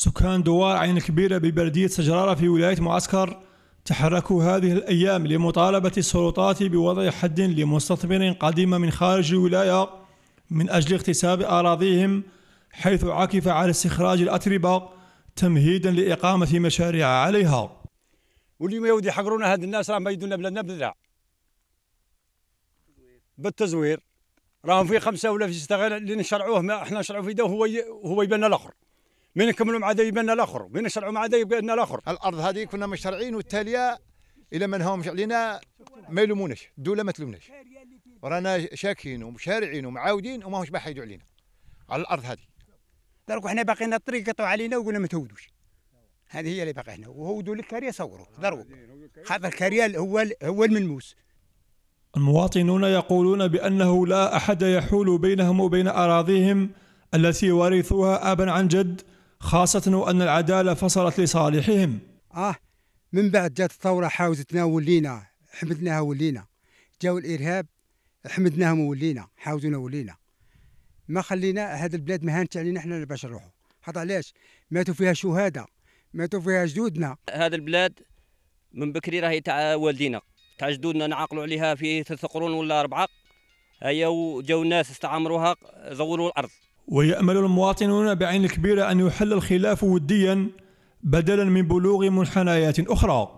سكان دوار عين الكبيرة ببلدية سجرارة في ولاية معسكر تحركوا هذه الأيام لمطالبة السلطات بوضع حد لمستثمر قديم من خارج الولاية من أجل اغتساب أراضيهم حيث عكف على استخراج الأتربة تمهيدا لإقامة مشاريع عليها واليوم يودي يحقرونا هاد الناس راهم يدونا بلادنا بذرع بالتزوير راهم في خمسة ولا في ستة غير اللي نشرعوه ما احنا نشرعوه في ده هو هو يبان الآخر من نكملوا مع ديبنا الاخر من نشرعوا مع ديبنا الاخر الارض هذه كنا مشرعين والتاليه الى ما نهاهمش علينا ما يلوموناش الدوله ما تلومناش رانا شاكين ومشارعين ومعاودين وماهوش باحيدوا علينا على الارض هذه درك حنا باقينا الطريق قطعوا علينا وقلنا ما تهودوش هذه هي اللي باقي هنا وهودوا الكاريه صوروا دروك خاطر الكاريه هو هو الملموس المواطنون يقولون بأنه لا أحد يحول بينهم وبين أراضيهم التي ورثوها آبا عن جد خاصة وأن العدالة فصلت لصالحهم آه من بعد جات الثورة حاوزتنا ولينا حمدناها ولينا جاو الإرهاب حمدناهم ولينا حاوزونا ولينا ما خلينا هذا البلاد مهانت علينا احنا باش نروحوا خاطر علاش ماتوا فيها شهداء ماتوا فيها جدودنا هذا البلاد من بكري راهي تاع والدينا تاع جدودنا نعقلوا عليها في ثلاث قرون ولا اربعه هيا وجاو الناس استعمروها زوروا الارض ويأمل المواطنون بعين كبيرة أن يحل الخلاف وديا بدلا من بلوغ منحنيات أخرى